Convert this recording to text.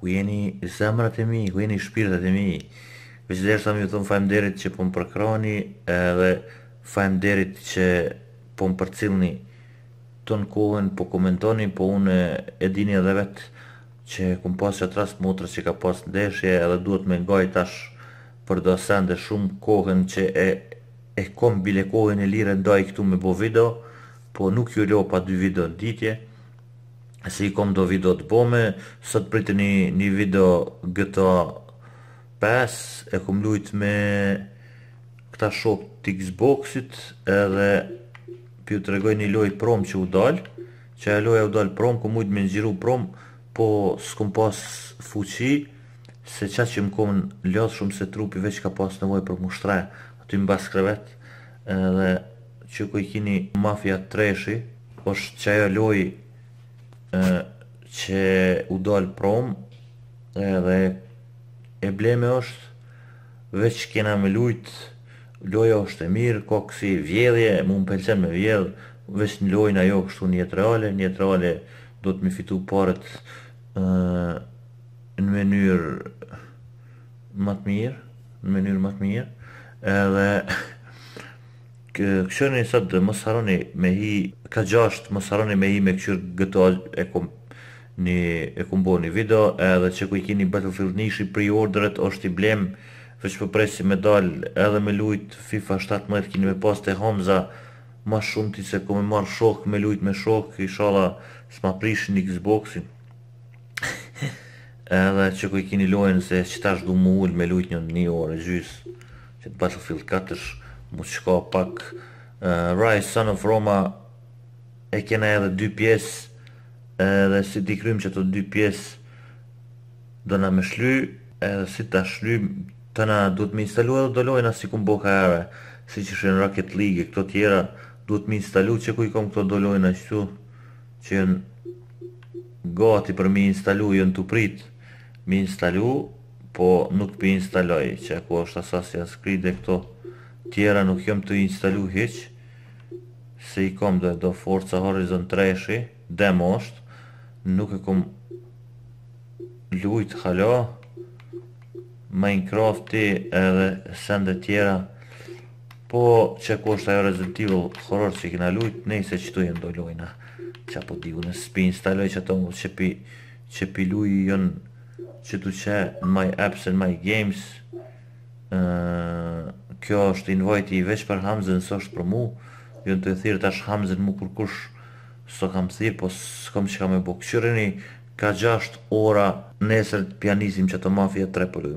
ku jeni zemrat e mi, ku jeni shpirtat e mi. Veç dhe shtë ju thonë fajmë derit që po më përkroni edhe fajmë derit që po më përcilni të në kohën, po komentoni, po unë e dini edhe vetë që kum pas që atras motra që ka pas ndeshje edhe duhet me i tash për do dhe shumë kohën që e, e kom bile kohën e lire ndaj këtu me bo video, po nuk ju leo pa dy video në ditje si i kom do video të bome, sot pritë një, një video GTA 5, e kom lujt me këta shop të Xboxit, edhe pju të regoj një loj prom që u dal, që e loj e u dal prom, ku mujt me nxiru prom, po s'kom pas fuqi, se qa që më kom lëth shumë se trupi veç ka pas nevoj për mushtre, aty më bas krevet, edhe që ku i kini mafia treshi, është që ajo loj që u dal prom edhe e bleme është veç kena me lujt loja është e mirë ka kësi vjedhje mu më pëllqen me vjedh veç në lojna jo kështu njetë reale njetë reale do të mi fitu parët në mënyrë më të mirë në mënyrë më të mirë edhe këshën e sadë, mos haroni me hi ka gjasht mos haroni me hi me këshër gëto e kom një e kom bo një video edhe që ku i kini Battlefield nishi pre orderet është i blem veç për po presi me dal edhe me lujt FIFA 17 kini me pas të Hamza ma shumë ti se ku me marrë shok me lujt me shok i shala s'ma prish një Xboxin edhe që ku i kini lojnë se qëta është du mu ullë me lujt një një orë gjys që të Battlefield 4 mu shko pak uh, Rise, Son of Roma e kena edhe dy pjes edhe si ti krym që të dy pjes do na me shly edhe si ta shly të du të me instalu edhe do lojna si ku mbo ka ere si që shenë Rocket League e këto tjera du të me instalu që ku i kom këto do lojna që që jenë gati për me instalu jenë të prit me instalu po nuk pi instaloj që ku është asasja skrit e këto tjera nuk jom të instalu hiq se i kom dhe do forca horizon 3-shi demo është nuk e kom lujt halo minecraft ti edhe send e tjera po që ku është ajo rezultivo horror që i kina lujt ne i se qëtu do lojna që po di e s'pi instaloj që ato që pi që pi jën që tu që në my apps and my games kjo është invojti i veç për Hamzën, së është për mu, ju jo, në të e thirë tash Hamzën mu kërkush, së kam thirë, po së kam që kam e bo. ka 6 ora nesër të pianisim që të mafia 3 për